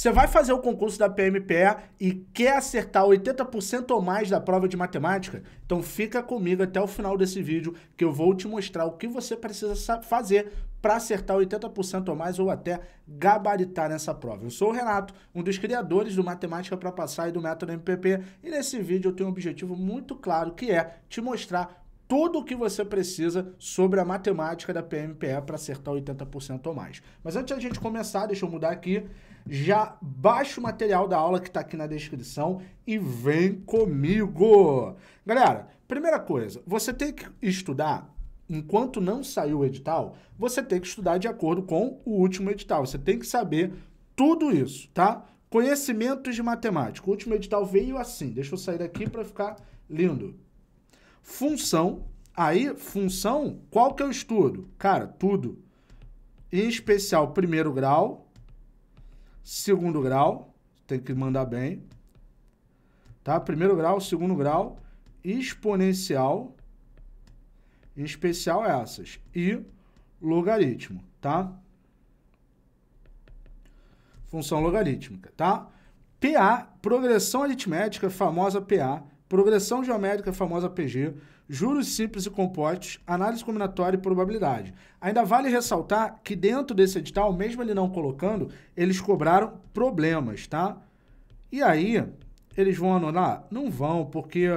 Você vai fazer o concurso da PMPE e quer acertar 80% ou mais da prova de matemática? Então fica comigo até o final desse vídeo que eu vou te mostrar o que você precisa fazer para acertar 80% ou mais ou até gabaritar nessa prova. Eu sou o Renato, um dos criadores do Matemática para Passar e do Método MPP, e nesse vídeo eu tenho um objetivo muito claro que é te mostrar tudo o que você precisa sobre a matemática da PMPE para acertar 80% ou mais. Mas antes da gente começar, deixa eu mudar aqui já baixa o material da aula que está aqui na descrição e vem comigo. Galera, primeira coisa, você tem que estudar enquanto não saiu o edital, você tem que estudar de acordo com o último edital. Você tem que saber tudo isso, tá? Conhecimentos de matemática. O último edital veio assim. Deixa eu sair daqui para ficar lindo. Função. Aí, função, qual que eu é estudo? Cara, tudo. Em especial, primeiro grau, segundo grau, tem que mandar bem, tá? Primeiro grau, segundo grau, exponencial, em especial essas, e logaritmo, tá? Função logarítmica, tá? PA, progressão aritmética, famosa PA, progressão geométrica, famosa PG, juros simples e compostos, análise combinatória e probabilidade. Ainda vale ressaltar que dentro desse edital, mesmo ele não colocando, eles cobraram problemas, tá? E aí, eles vão anular? Não vão, porque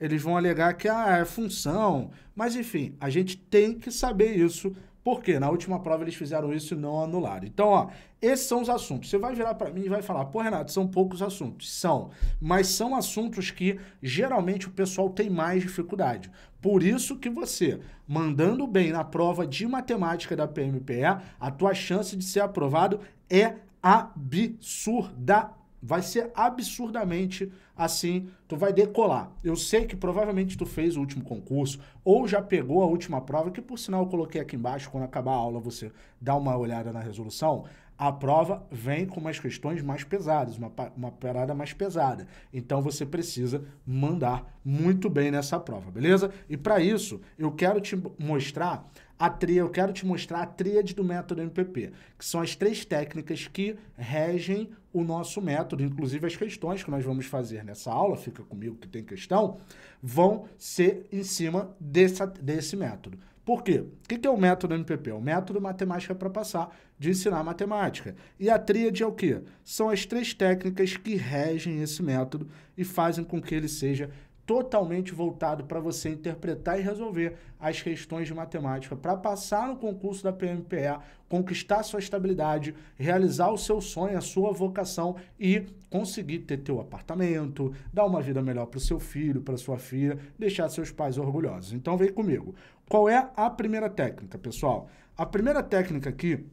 eles vão alegar que ah, é função. Mas enfim, a gente tem que saber isso, porque na última prova eles fizeram isso e não anularam. Então, ó, esses são os assuntos. Você vai virar para mim e vai falar, pô, Renato, são poucos assuntos. São, mas são assuntos que geralmente o pessoal tem mais dificuldade. Por isso que você, mandando bem na prova de matemática da PMPE, a tua chance de ser aprovado é absurda vai ser absurdamente assim, tu vai decolar. Eu sei que provavelmente tu fez o último concurso ou já pegou a última prova, que por sinal eu coloquei aqui embaixo, quando acabar a aula você dá uma olhada na resolução a prova vem com umas questões mais pesadas, uma, uma parada mais pesada. Então você precisa mandar muito bem nessa prova, beleza? E para isso, eu quero te mostrar a tria, eu quero te mostrar a tríade do método MPP, que são as três técnicas que regem o nosso método, inclusive as questões que nós vamos fazer nessa aula, fica comigo que tem questão, vão ser em cima dessa, desse método. Por quê? O que é o método MPP? É o método matemática para passar, de ensinar matemática. E a tríade é o quê? São as três técnicas que regem esse método e fazem com que ele seja totalmente voltado para você interpretar e resolver as questões de matemática, para passar no concurso da PMPE, conquistar sua estabilidade, realizar o seu sonho, a sua vocação e conseguir ter teu apartamento, dar uma vida melhor para o seu filho, para sua filha, deixar seus pais orgulhosos. Então vem comigo. Qual é a primeira técnica, pessoal? A primeira técnica aqui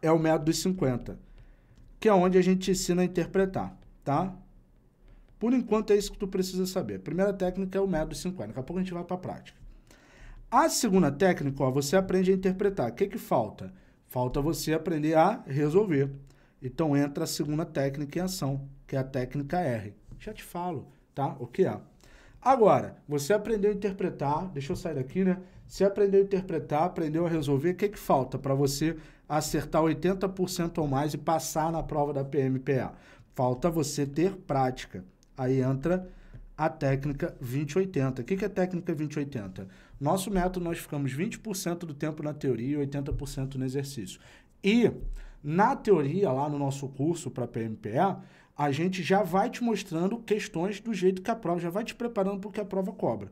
é o método dos 50, que é onde a gente ensina a interpretar, tá? Por enquanto é isso que tu precisa saber. A primeira técnica é o método dos 50, daqui a pouco a gente vai para a prática. A segunda técnica, ó, você aprende a interpretar. O que que falta? Falta você aprender a resolver. Então entra a segunda técnica em ação, que é a técnica R. Já te falo, tá? O que é? Agora, você aprendeu a interpretar, deixa eu sair daqui, né? Você aprendeu a interpretar, aprendeu a resolver, o que, que falta para você acertar 80% ou mais e passar na prova da PMPA? Falta você ter prática. Aí entra a técnica 2080. O que, que é técnica 2080? Nosso método, nós ficamos 20% do tempo na teoria e 80% no exercício. E na teoria, lá no nosso curso para PMPA, a gente já vai te mostrando questões do jeito que a prova, já vai te preparando para o que a prova cobra.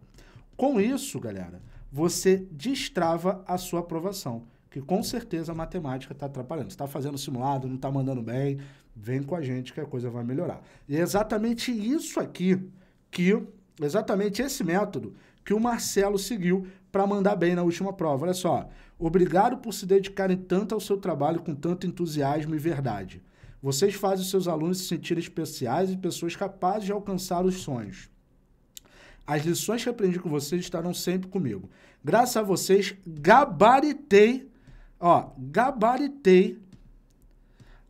Com isso, galera, você destrava a sua aprovação, que com certeza a matemática está atrapalhando. está fazendo simulado, não está mandando bem, vem com a gente que a coisa vai melhorar. E é exatamente isso aqui, que exatamente esse método que o Marcelo seguiu para mandar bem na última prova. Olha só, obrigado por se dedicarem tanto ao seu trabalho com tanto entusiasmo e verdade. Vocês fazem os seus alunos se sentirem especiais e pessoas capazes de alcançar os sonhos. As lições que aprendi com vocês estarão sempre comigo. Graças a vocês, gabaritei, ó, gabaritei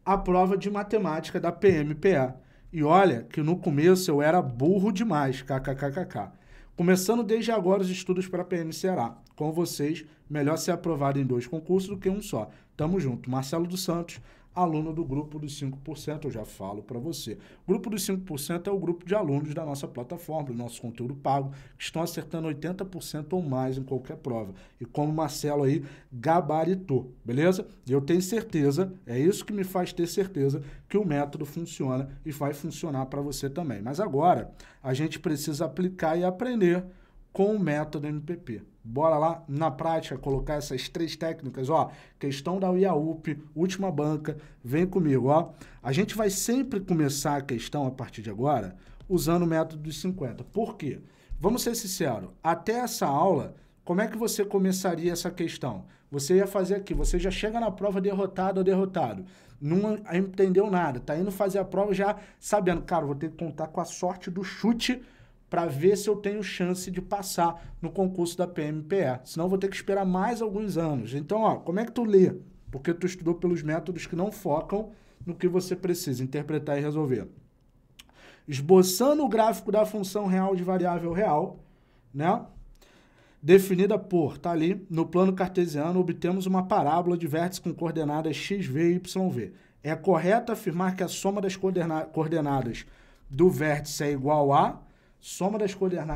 a prova de matemática da PMPA. E olha que no começo eu era burro demais, kkkkk. Começando desde agora os estudos para PM Ceará. Com vocês, melhor ser aprovado em dois concursos do que um só. Tamo junto. Marcelo dos Santos, aluno do grupo dos 5%, eu já falo para você. O grupo dos 5% é o grupo de alunos da nossa plataforma, do nosso conteúdo pago, que estão acertando 80% ou mais em qualquer prova. E como o Marcelo aí gabaritou, beleza? Eu tenho certeza, é isso que me faz ter certeza que o método funciona e vai funcionar para você também. Mas agora, a gente precisa aplicar e aprender com o método MPP. Bora lá na prática colocar essas três técnicas, ó. Questão da IAUP, última banca, vem comigo, ó. A gente vai sempre começar a questão a partir de agora usando o método dos 50. Por quê? Vamos ser sinceros, até essa aula, como é que você começaria essa questão? Você ia fazer aqui, você já chega na prova derrotado ou derrotado. Não entendeu nada, tá indo fazer a prova já sabendo, cara, vou ter que contar com a sorte do chute para ver se eu tenho chance de passar no concurso da PMPE. Senão vou ter que esperar mais alguns anos. Então, ó, como é que tu lê? Porque tu estudou pelos métodos que não focam no que você precisa interpretar e resolver. Esboçando o gráfico da função real de variável real, né? Definida por, tá ali, no plano cartesiano, obtemos uma parábola de vértice com coordenadas x, v e y, v. É correto afirmar que a soma das coordena coordenadas do vértice é igual a soma das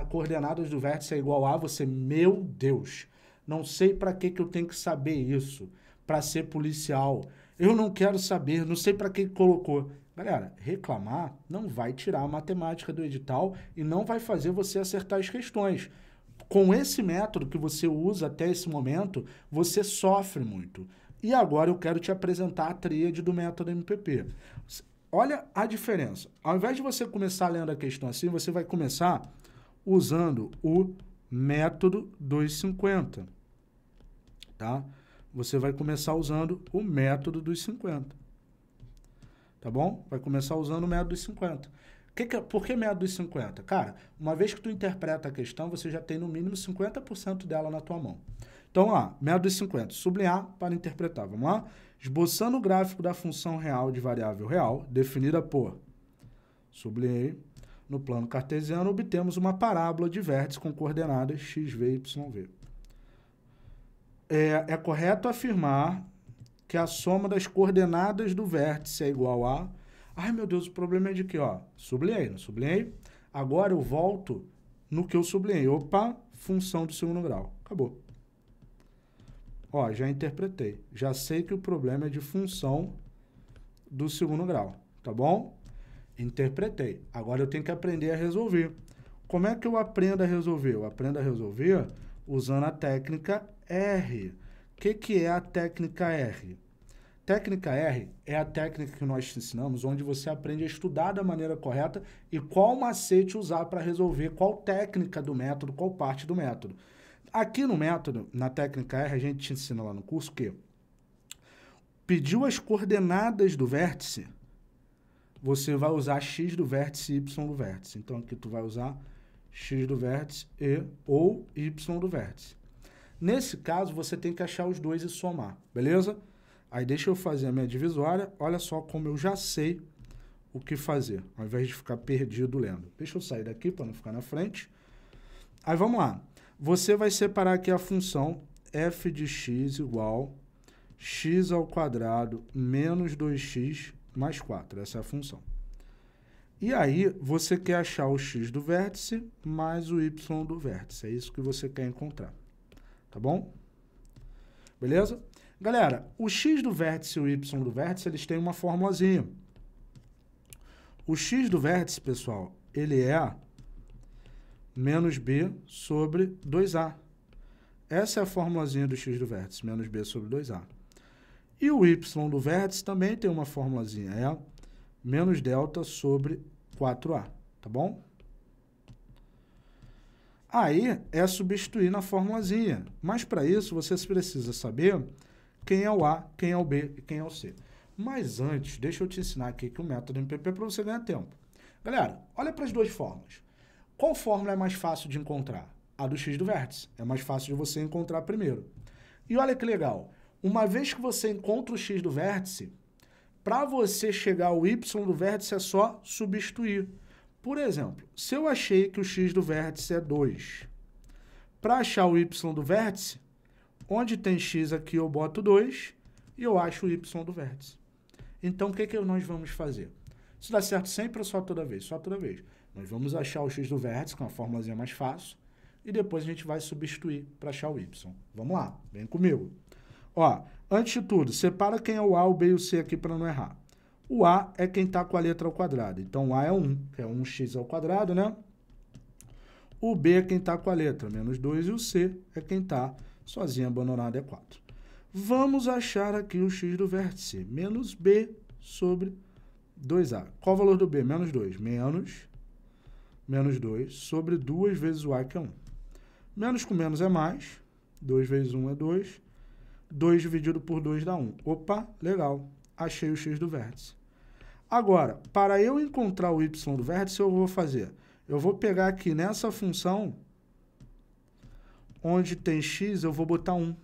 coordenadas do vértice é igual a você, meu Deus, não sei para que, que eu tenho que saber isso, para ser policial. Eu não quero saber, não sei para que colocou. Galera, reclamar não vai tirar a matemática do edital e não vai fazer você acertar as questões. Com esse método que você usa até esse momento, você sofre muito. E agora eu quero te apresentar a tríade do método MPP olha a diferença. Ao invés de você começar lendo a questão assim, você vai começar usando o método dos 50. Tá? Você vai começar usando o método dos 50. Tá bom? Vai começar usando o método dos 50. Que que, é, por que método dos 50? Cara, uma vez que tu interpreta a questão, você já tem no mínimo 50% dela na tua mão. Então, ó, método dos 50. Sublinhar para interpretar. Vamos lá? Esboçando o gráfico da função real de variável real, definida por sublinhei, no plano cartesiano obtemos uma parábola de vértices com coordenadas x, v, y, v. É, é correto afirmar que a soma das coordenadas do vértice é igual a... Ai, meu Deus, o problema é de que, ó, sublinhei, não sublinhei? Agora eu volto no que eu sublinhei. Opa, função do segundo grau. Acabou. Ó, já interpretei. Já sei que o problema é de função do segundo grau, tá bom? Interpretei. Agora eu tenho que aprender a resolver. Como é que eu aprendo a resolver? Eu aprendo a resolver usando a técnica R. O que, que é a técnica R? Técnica R é a técnica que nós te ensinamos, onde você aprende a estudar da maneira correta e qual macete usar para resolver, qual técnica do método, qual parte do método. Aqui no método, na técnica R, a gente ensina lá no curso que pediu as coordenadas do vértice, você vai usar x do vértice e y do vértice. Então aqui tu vai usar x do vértice e ou y do vértice. Nesse caso, você tem que achar os dois e somar, beleza? Aí deixa eu fazer a minha divisória, olha só como eu já sei o que fazer, ao invés de ficar perdido lendo. Deixa eu sair daqui para não ficar na frente. Aí vamos lá. Você vai separar aqui a função f de x igual x ao quadrado menos 2x mais 4. Essa é a função. E aí, você quer achar o x do vértice mais o y do vértice. É isso que você quer encontrar. Tá bom? Beleza? Galera, o x do vértice e o y do vértice, eles têm uma formulazinha. O x do vértice, pessoal, ele é menos b sobre 2a. Essa é a formulazinha do x do vértice, menos b sobre 2a. E o y do vértice também tem uma formulazinha, é menos delta sobre 4a, tá bom? Aí é substituir na formulazinha, mas para isso você precisa saber quem é o A, quem é o B e quem é o C. Mas antes, deixa eu te ensinar aqui que o método MPP para é você ganhar tempo. Galera, olha para as duas formas. Qual fórmula é mais fácil de encontrar? A do x do vértice. É mais fácil de você encontrar primeiro. E olha que legal. Uma vez que você encontra o x do vértice, para você chegar ao y do vértice é só substituir. Por exemplo, se eu achei que o x do vértice é 2, para achar o y do vértice, onde tem x aqui eu boto 2 e eu acho o y do vértice. Então, o que, que nós vamos fazer? Isso dá certo sempre ou só toda vez? Só toda vez. Nós vamos achar o x do vértice com uma formulazinha mais fácil e depois a gente vai substituir para achar o y. Vamos lá, vem comigo. Ó, antes de tudo, separa quem é o A, o B e o C aqui para não errar. O A é quem está com a letra ao quadrado. Então, o A é 1, que é 1x ao quadrado, né? O B é quem está com a letra, menos 2. E o C é quem está sozinho, abandonado, é 4. Vamos achar aqui o x do vértice. Menos B sobre 2A. Qual o valor do B? Menos 2. Menos menos 2, sobre 2 vezes o A, que é 1. Menos com menos é mais, 2 vezes 1 é 2, 2 dividido por 2 dá 1. Opa, legal, achei o x do vértice. Agora, para eu encontrar o y do vértice, eu vou fazer? Eu vou pegar aqui nessa função, onde tem x, eu vou botar 1.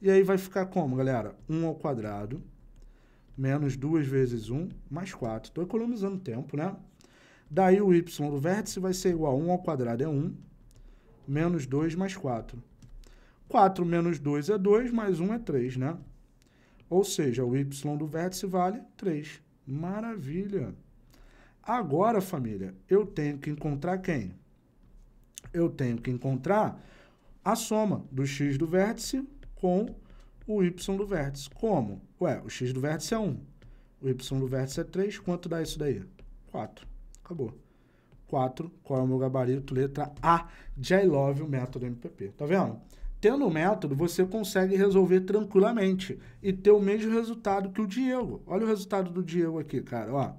E aí vai ficar como, galera? 1 ao quadrado, menos 2 vezes 1, mais 4. Estou economizando tempo, né? Daí o y do vértice vai ser igual a 1 ao quadrado é 1, menos 2 mais 4. 4 menos 2 é 2, mais 1 é 3, né? Ou seja, o y do vértice vale 3. Maravilha! Agora, família, eu tenho que encontrar quem? Eu tenho que encontrar a soma do x do vértice com o y do vértice. Como? Ué, o x do vértice é 1, o y do vértice é 3, quanto dá isso daí? 4. Acabou. 4. Qual é o meu gabarito? Letra A. De I love o método MPP. Tá vendo? Tendo o método, você consegue resolver tranquilamente e ter o mesmo resultado que o Diego. Olha o resultado do Diego aqui, cara. Ó.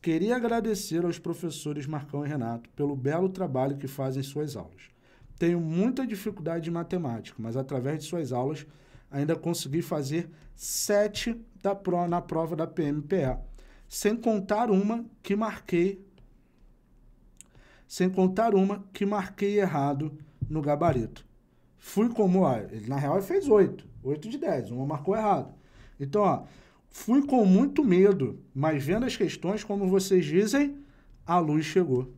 Queria agradecer aos professores Marcão e Renato pelo belo trabalho que fazem em suas aulas. Tenho muita dificuldade em matemática, mas através de suas aulas ainda consegui fazer 7 da na prova da PMPE sem contar uma que marquei sem contar uma que marquei errado no gabarito. Fui como a, ele, na real ele fez 8, 8 de 10, uma marcou errado. Então, ó, fui com muito medo, mas vendo as questões como vocês dizem, a luz chegou.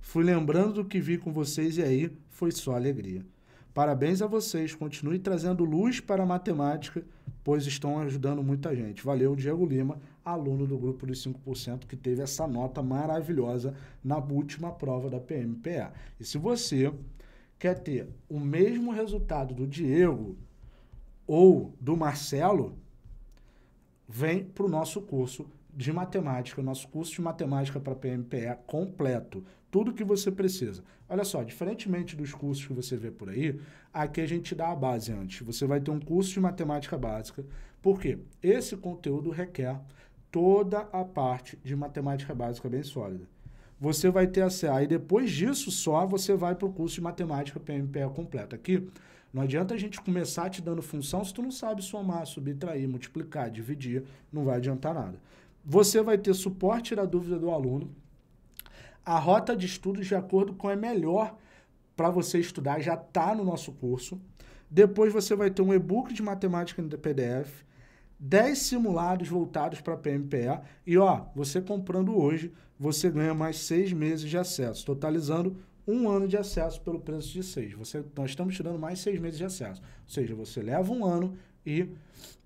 Fui lembrando do que vi com vocês e aí foi só alegria. Parabéns a vocês, continue trazendo luz para a matemática, pois estão ajudando muita gente. Valeu, Diego Lima aluno do grupo dos 5% que teve essa nota maravilhosa na última prova da PMPA. E se você quer ter o mesmo resultado do Diego ou do Marcelo, vem para o nosso curso de matemática, nosso curso de matemática para PMPE completo. Tudo que você precisa. Olha só, diferentemente dos cursos que você vê por aí, aqui a gente dá a base antes. Você vai ter um curso de matemática básica, porque esse conteúdo requer toda a parte de matemática básica bem sólida. Você vai ter acesso. Aí depois disso só você vai para o curso de matemática PMPE completo. Aqui não adianta a gente começar te dando função se tu não sabe somar, subtrair, multiplicar, dividir, não vai adiantar nada. Você vai ter suporte da dúvida do aluno, a rota de estudos de acordo com é melhor para você estudar, já está no nosso curso. Depois você vai ter um e-book de matemática no PDF, 10 simulados voltados para PMPA. E ó, você comprando hoje, você ganha mais seis meses de acesso, totalizando um ano de acesso pelo preço de seis. Você, nós estamos tirando mais seis meses de acesso. Ou seja, você leva um ano e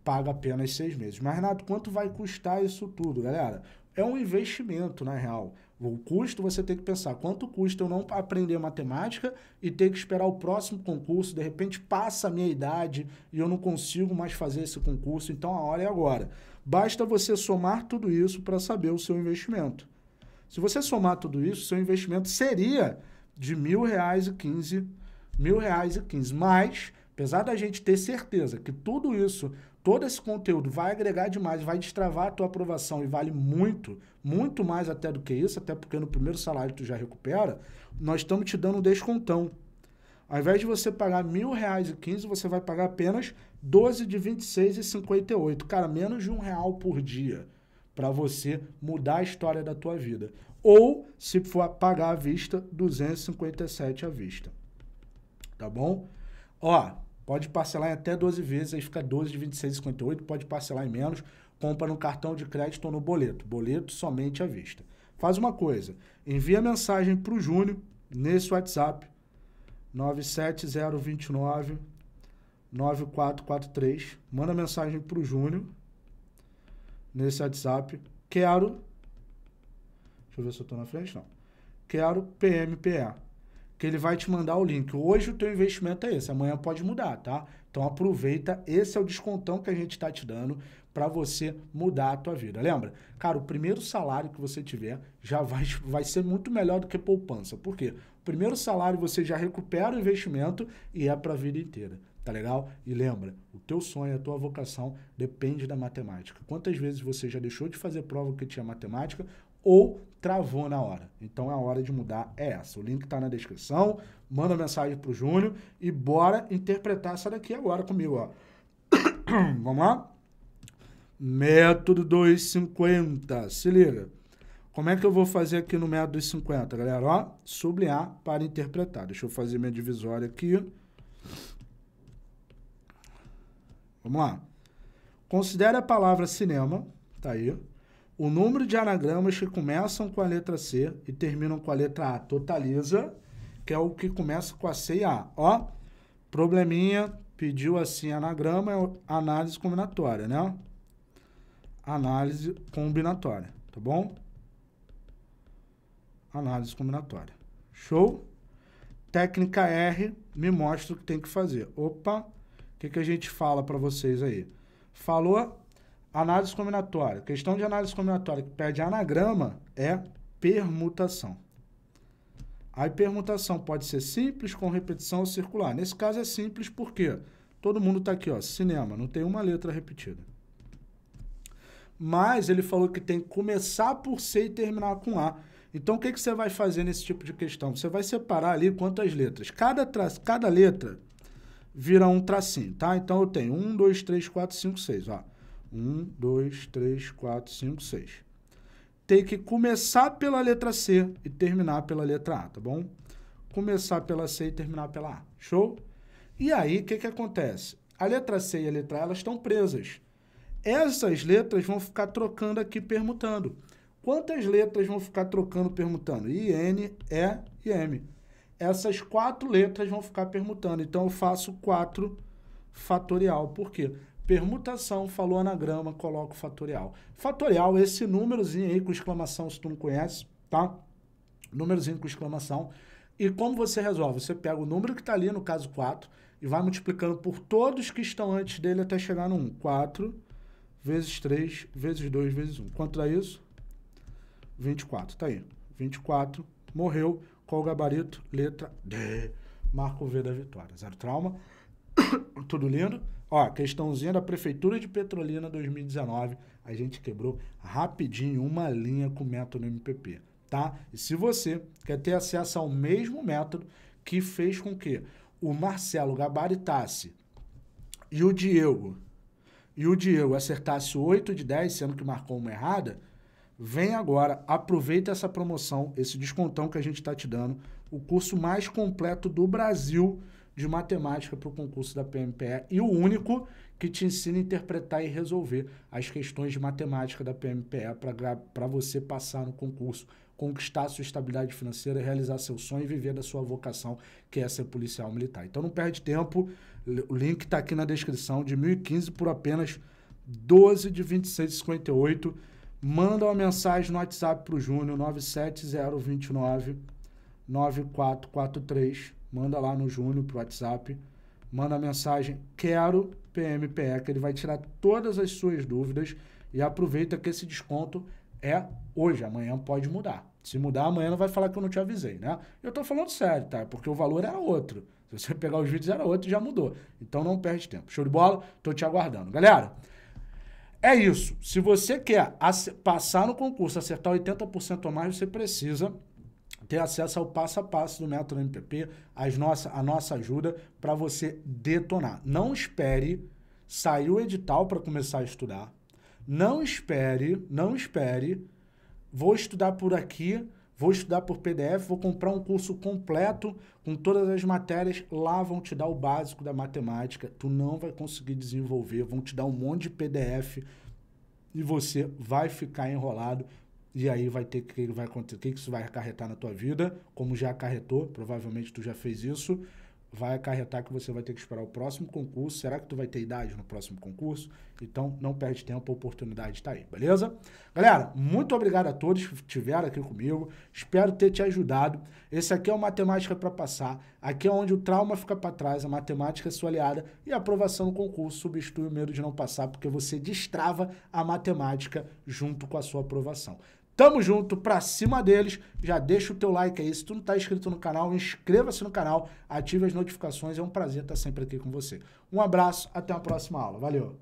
paga apenas seis meses. Mas, Renato, quanto vai custar isso tudo, galera? É um investimento, na real. O custo você tem que pensar quanto custa eu não aprender matemática e ter que esperar o próximo concurso, de repente passa a minha idade e eu não consigo mais fazer esse concurso, então a hora é agora. Basta você somar tudo isso para saber o seu investimento. Se você somar tudo isso, seu investimento seria de mil reais e quinze, mil reais e quinze. Mas, apesar da gente ter certeza que tudo isso Todo esse conteúdo vai agregar demais, vai destravar a tua aprovação e vale muito, muito mais até do que isso, até porque no primeiro salário tu já recupera, nós estamos te dando um descontão. Ao invés de você pagar R$ quinze, você vai pagar apenas doze de oito, Cara, menos de um real por dia para você mudar a história da tua vida. Ou, se for pagar à vista, sete à vista. Tá bom? Ó, Pode parcelar em até 12 vezes, aí fica 12 de 26,58, pode parcelar em menos, compra no cartão de crédito ou no boleto. Boleto somente à vista. Faz uma coisa, envia mensagem para o Júnior nesse WhatsApp, 97029 9443. Manda mensagem para o Júnior nesse WhatsApp. Quero. Deixa eu ver se eu estou na frente. Não. Quero PMPA que ele vai te mandar o link. Hoje o teu investimento é esse, amanhã pode mudar, tá? Então aproveita, esse é o descontão que a gente está te dando para você mudar a tua vida. Lembra? Cara, o primeiro salário que você tiver já vai, vai ser muito melhor do que poupança. Por quê? O primeiro salário você já recupera o investimento e é para a vida inteira. Tá legal? E lembra, o teu sonho, a tua vocação depende da matemática. Quantas vezes você já deixou de fazer prova que tinha matemática ou travou na hora. Então a hora de mudar é essa. O link está na descrição. Manda mensagem para o Júnior e bora interpretar essa daqui agora comigo. Ó. Vamos lá? Método 250. Se liga. Como é que eu vou fazer aqui no método 250, galera? Ó, sublinhar para interpretar. Deixa eu fazer minha divisória aqui. Vamos lá. Considere a palavra cinema. Tá aí o número de anagramas que começam com a letra C e terminam com a letra A totaliza, que é o que começa com a C e A. Ó, probleminha, pediu assim anagrama, é análise combinatória, né? Análise combinatória, tá bom? Análise combinatória. Show? Técnica R, me mostra o que tem que fazer. Opa, o que, que a gente fala para vocês aí? Falou Análise combinatória. Questão de análise combinatória que pede anagrama é permutação. Aí permutação pode ser simples, com repetição ou circular. Nesse caso é simples porque todo mundo está aqui, ó, cinema, não tem uma letra repetida. Mas ele falou que tem que começar por C e terminar com A. Então, o que, que você vai fazer nesse tipo de questão? Você vai separar ali quantas letras. Cada, cada letra vira um tracinho, tá? Então, eu tenho 1, 2, 3, 4, 5, 6, ó. Um, dois, três, quatro, cinco, seis. Tem que começar pela letra C e terminar pela letra A, tá bom? Começar pela C e terminar pela A. Show? E aí, o que, que acontece? A letra C e a letra A elas estão presas. Essas letras vão ficar trocando aqui, permutando. Quantas letras vão ficar trocando, permutando? I, N, E e M. Essas quatro letras vão ficar permutando. Então, eu faço 4 fatorial. Por quê? Permutação, falou anagrama, coloca o fatorial. Fatorial, esse númerozinho aí com exclamação, se tu não conhece, tá? Númerozinho com exclamação. E como você resolve? Você pega o número que está ali, no caso 4, e vai multiplicando por todos que estão antes dele até chegar no 1. 4 vezes 3 vezes 2 vezes 1. Quanto dá isso? 24. Está aí. 24. Morreu. Qual o gabarito? Letra D. Marco V da vitória. Zero trauma. Tudo lindo? Ó, questãozinha da Prefeitura de Petrolina 2019. A gente quebrou rapidinho uma linha com o método MPP, tá? E se você quer ter acesso ao mesmo método que fez com que o Marcelo gabaritasse e o Diego e o Diego acertasse 8 de 10, sendo que marcou uma errada, vem agora, aproveita essa promoção, esse descontão que a gente está te dando, o curso mais completo do Brasil de matemática para o concurso da PMPE e o único que te ensina a interpretar e resolver as questões de matemática da PMPE para você passar no concurso, conquistar sua estabilidade financeira, realizar seu sonho e viver da sua vocação, que é ser policial militar. Então não perde tempo, o link está aqui na descrição, de 1015 por apenas 12 de 2658. Manda uma mensagem no WhatsApp para o Júnior, 97029 9443 manda lá no Júnior pro WhatsApp, manda a mensagem quero PMPE, que ele vai tirar todas as suas dúvidas e aproveita que esse desconto é hoje, amanhã pode mudar. Se mudar amanhã não vai falar que eu não te avisei, né? Eu tô falando sério, tá? Porque o valor era outro. Se você pegar os vídeos era outro, já mudou. Então não perde tempo. Show de bola? Tô te aguardando. Galera, é isso. Se você quer passar no concurso, acertar 80% ou mais, você precisa ter acesso ao passo a passo do método MPP, as nossa, a nossa ajuda para você detonar. Não espere sair o edital para começar a estudar. Não espere, não espere. Vou estudar por aqui, vou estudar por PDF, vou comprar um curso completo com todas as matérias, lá vão te dar o básico da matemática, tu não vai conseguir desenvolver, vão te dar um monte de PDF e você vai ficar enrolado e aí vai ter que vai acontecer, o que isso vai acarretar na tua vida, como já acarretou, provavelmente tu já fez isso, vai acarretar que você vai ter que esperar o próximo concurso. Será que tu vai ter idade no próximo concurso? Então, não perde tempo, a oportunidade está aí, beleza? Galera, muito obrigado a todos que estiveram aqui comigo. Espero ter te ajudado. Esse aqui é o Matemática para Passar. Aqui é onde o trauma fica para trás, a matemática é sua aliada e a aprovação no concurso substitui o medo de não passar, porque você destrava a matemática junto com a sua aprovação. Tamo junto, pra cima deles. Já deixa o teu like aí. Se tu não tá inscrito no canal, inscreva-se no canal, ative as notificações. É um prazer estar sempre aqui com você. Um abraço, até a próxima aula. Valeu!